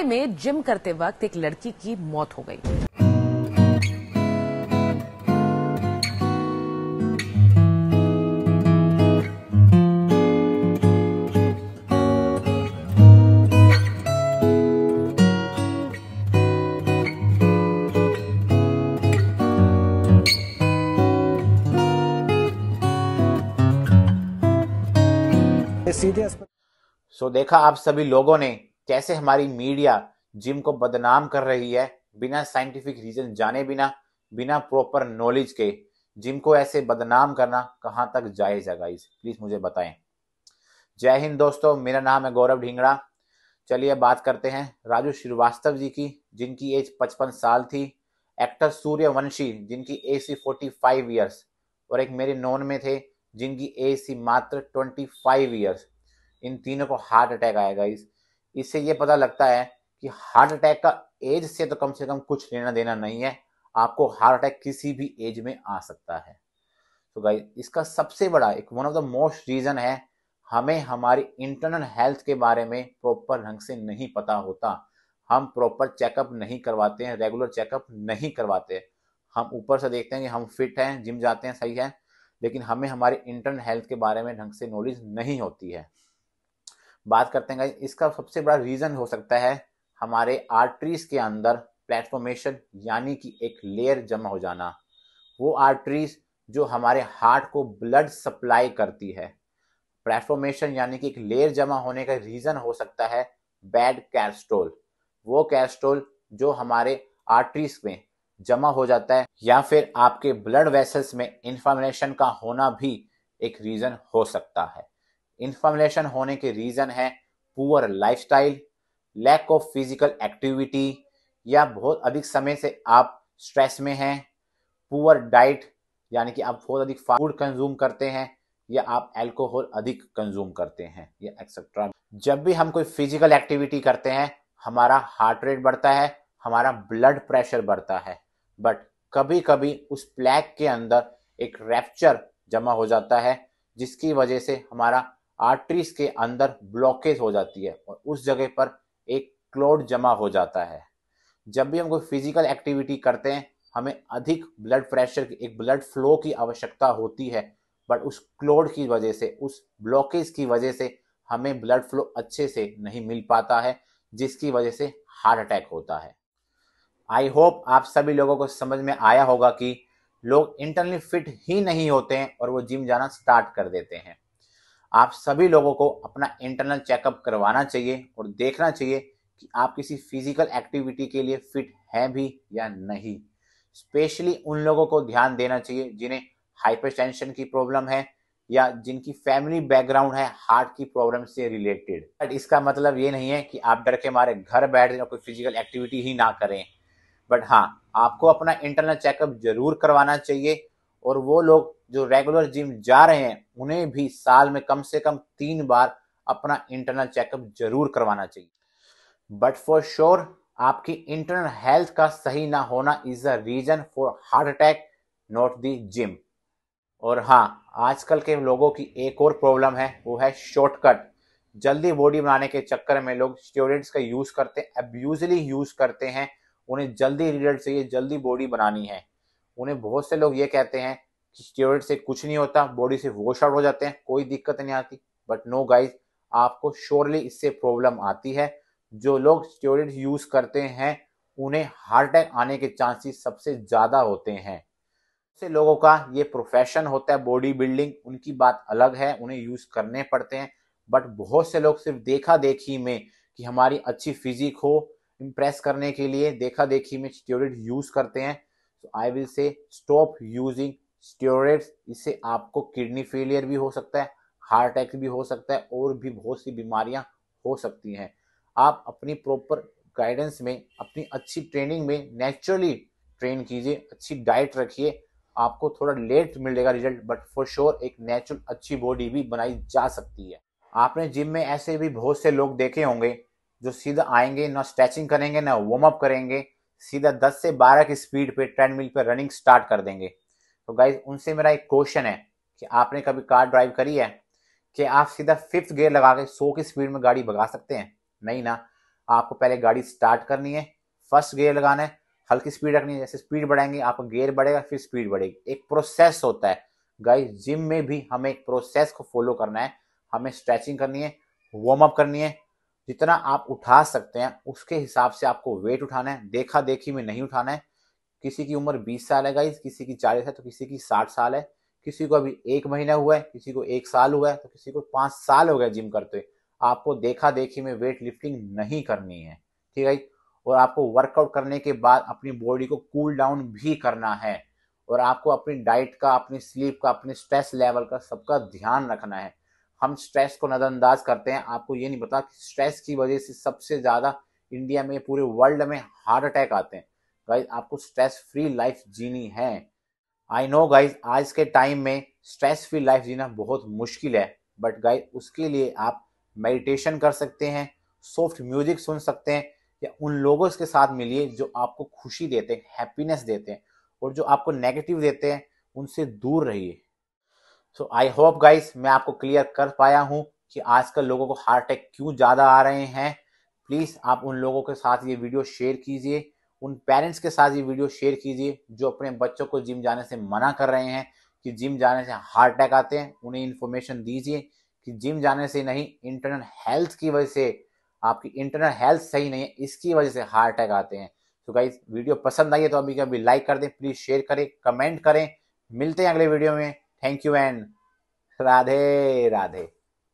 मुंबई में जिम करते वक्त एक लड़की की मौत हो गई सीधे सो so, देखा आप सभी लोगों ने कैसे हमारी मीडिया जिम को बदनाम कर रही है बिना साइंटिफिक रीजन जाने बिना बिना प्रॉपर नॉलेज के जिम को ऐसे बदनाम करना कहाँ तक जायज़ है गाइस प्लीज़ मुझे बताएं जय हिंद दोस्तों मेरा नाम है गौरव ढींगड़ा चलिए बात करते हैं राजू श्रीवास्तव जी की जिनकी एज पचपन साल थी एक्टर सूर्यवंशी जिनकी एज थी फोर्टी फाइव ईयर्स और एक मेरे नॉन में थे जिनकी एज थी मात्र ट्वेंटी फाइव ईयर्स इन तीनों को हार्ट अटैक आया गाइस इससे ये पता लगता है कि हार्ट अटैक का एज से तो कम से कम कुछ लेना देना नहीं है आपको हार्ट अटैक किसी भी एज में आ सकता है तो गाइस इसका सबसे बड़ा एक one of the most reason है हमें हमारी इंटरनल हेल्थ के बारे में प्रॉपर ढंग से नहीं पता होता हम प्रॉपर चेकअप नहीं करवाते हैं रेगुलर चेकअप नहीं करवाते हम ऊपर से देखते हैं कि हम फिट हैं जिम जाते हैं सही है लेकिन हमें हमारे इंटरनल हेल्थ के बारे में ढंग से नॉलेज नहीं होती है बात करते हैं इसका सबसे बड़ा रीजन हो सकता है हमारे आर्टरीज के अंदर प्लेटफॉर्मेशन यानी कि एक लेयर जमा हो जाना वो आर्टरीज जो हमारे हार्ट को ब्लड सप्लाई करती है प्लेटफॉर्मेशन यानी कि एक लेयर जमा होने का रीजन हो सकता है बैड कैस्ट्रोल वो कैस्ट्रोल जो हमारे आर्टरीज में जमा हो जाता है या फिर आपके ब्लड वेसल्स में इंफॉर्मेशन का होना भी एक रीजन हो सकता है इन्फ्लेशन होने के रीज़न है poor lifestyle lack of physical activity या बहुत अधिक समय से आप स्ट्रेस में हैं पुअर डाइट यानी कि आप बहुत अधिक फूड कंज्यूम करते हैं या आप एल्कोहल अधिक कंज्यूम करते हैं या एक्सेट्रा जब भी हम कोई फिजिकल एक्टिविटी करते हैं हमारा हार्ट रेट बढ़ता है हमारा ब्लड प्रेशर बढ़ता है बट कभी कभी उस प्लैक के अंदर एक रैप्चर जमा हो जाता है जिसकी वजह से हमारा आर्टरीज के अंदर ब्लॉकेज हो जाती है और उस जगह पर एक क्लोड जमा हो जाता है जब भी हम कोई फिजिकल एक्टिविटी करते हैं हमें अधिक ब्लड प्रेशर की एक ब्लड फ्लो की आवश्यकता होती है बट उस क्लोड की वजह से उस ब्लॉकेज की वजह से हमें ब्लड फ्लो अच्छे से नहीं मिल पाता है जिसकी वजह से हार्ट अटैक होता है आई होप आप सभी लोगों को समझ में आया होगा कि लोग इंटरनली फिट ही नहीं होते हैं और वो जिम जाना स्टार्ट कर देते हैं आप सभी लोगों को अपना इंटरनल चेकअप करवाना चाहिए और देखना चाहिए कि आप किसी फिजिकल एक्टिविटी के लिए फिट हैं भी या नहीं स्पेशली उन लोगों को ध्यान देना चाहिए जिन्हें हाइपरटेंशन की प्रॉब्लम है या जिनकी फैमिली बैकग्राउंड है हार्ट की प्रॉब्लम से रिलेटेड बट इसका मतलब ये नहीं है कि आप डर के मारे घर बैठ जाए कोई फिजिकल एक्टिविटी ही ना करें बट हाँ आपको अपना इंटरनल चेकअप जरूर करवाना चाहिए और वो लोग जो रेगुलर जिम जा रहे हैं उन्हें भी साल में कम से कम तीन बार अपना इंटरनल चेकअप जरूर करवाना चाहिए बट फॉर श्योर आपकी इंटरनल हेल्थ का सही ना होना is a reason for heart attack not the gym और हाँ आजकल के लोगों की एक और प्रॉब्लम है वो है शॉर्टकट जल्दी बॉडी बनाने के चक्कर में लोग स्टूडेंट्स का यूज़ करते हैं अब्यूजली यूज़ करते हैं उन्हें जल्दी रिजल्ट चाहिए जल्दी बॉडी बनानी है उन्हें बहुत से लोग ये कहते हैं स्टेरॉइड से कुछ नहीं होता बॉडी से वॉश आउट हो जाते हैं कोई दिक्कत नहीं आती बट नो गाइज आपको श्योरली इससे प्रॉब्लम आती है जो लोग स्टेरॉइड यूज करते हैं उन्हें हार्ट अटैक आने के चांसेस सबसे ज़्यादा होते हैं से लोगों का ये प्रोफेशन होता है बॉडी बिल्डिंग उनकी बात अलग है उन्हें यूज करने पड़ते हैं बट बहुत से लोग सिर्फ देखा देखी में कि हमारी अच्छी फिजिक हो इम्प्रेस करने के लिए देखा देखी में स्टेरॉइड यूज करते हैं तो I will say stop using steroids इससे आपको किडनी फेलियर भी हो सकता है हार्ट अटैक भी हो सकता है और भी बहुत सी बीमारियां हो सकती हैं आप अपनी प्रॉपर गाइडेंस में अपनी अच्छी ट्रेनिंग में नेचुरली ट्रेन कीजिए अच्छी डाइट रखिए आपको थोड़ा लेट मिलेगा रिजल्ट बट फॉर श्योर एक नेचुरल अच्छी बॉडी भी बनाई जा सकती है आपने जिम में ऐसे भी बहुत से लोग देखे होंगे जो सीधा आएंगे ना स्ट्रेचिंग करेंगे ना वार्म अप करेंगे सीधा 10 से 12 की स्पीड पे ट्रेडमिल पर रनिंग स्टार्ट कर देंगे तो गाइज उनसे मेरा एक क्वेश्चन है कि आपने कभी कार ड्राइव करी है कि आप सीधा फिफ्थ गियर लगा के सौ की स्पीड में गाड़ी भगा सकते हैं नहीं ना आपको पहले गाड़ी स्टार्ट करनी है फर्स्ट गियर लगाना है हल्की स्पीड रखनी है जैसे स्पीड बढ़ाएंगे आपका गियर बढ़ेगा फिर स्पीड बढ़ेगी एक प्रोसेस होता है गाइज जिम में भी हमें एक प्रोसेस को फॉलो करना है हमें स्ट्रेचिंग करनी है वार्म अप करनी है जितना आप उठा सकते हैं उसके हिसाब से आपको वेट उठाना है देखा देखी में नहीं उठाना है किसी की उम्र बीस साल है गाइज किसी की चालीस है तो किसी की साठ साल है किसी को अभी एक महीना हुआ है किसी को एक साल हुआ है तो किसी को पाँच साल हो गया जिम करते हुए आपको देखा देखी में वेट लिफ्टिंग नहीं करनी है ठीक है और आपको वर्कआउट करने के बाद अपनी बॉडी को कूल डाउन भी करना है और आपको अपनी डाइट का अपनी स्लीप का अपने स्ट्रेस लेवल का सबका ध्यान रखना है हम स्ट्रेस को नज़रअंदाज करते हैं आपको ये नहीं पता कि स्ट्रेस की वजह से सबसे ज़्यादा इंडिया में पूरे वर्ल्ड में हार्ट अटैक आते हैं गाइज आपको स्ट्रेस फ्री लाइफ जीनी है आई नो गाइज आज के टाइम में स्ट्रेस फ्री लाइफ जीना बहुत मुश्किल है बट गाइज उसके लिए आप मेडिटेशन कर सकते हैं सॉफ्ट म्यूजिक सुन सकते हैं या उन लोगों के साथ मिलिए जो आपको खुशी देते हैं हैप्पीनेस देते हैं और जो आपको नेगेटिव देते हैं उनसे दूर रहिए सो आई होप गाइज मैं आपको क्लियर कर पाया हूँ कि आजकल लोगों को हार्ट अटैक क्यों ज़्यादा आ रहे हैं प्लीज़ आप उन लोगों के साथ ये वीडियो शेयर कीजिए उन पेरेंट्स के साथ ये वीडियो शेयर कीजिए जो अपने बच्चों को जिम जाने से मना कर रहे हैं कि जिम जाने से हार्ट अटैक आते हैं उन्हें इन्फॉर्मेशन दीजिए कि जिम जाने से नहीं इंटरनल हेल्थ की वजह से आपकी इंटरनल हेल्थ सही नहीं है इसकी वजह से हार्ट अटैक आते हैं तो गाइज वीडियो पसंद आई है तो अभी अभी लाइक कर दें प्लीज़ शेयर करें कमेंट करें मिलते हैं अगले वीडियो में thank you and Radhe Radhe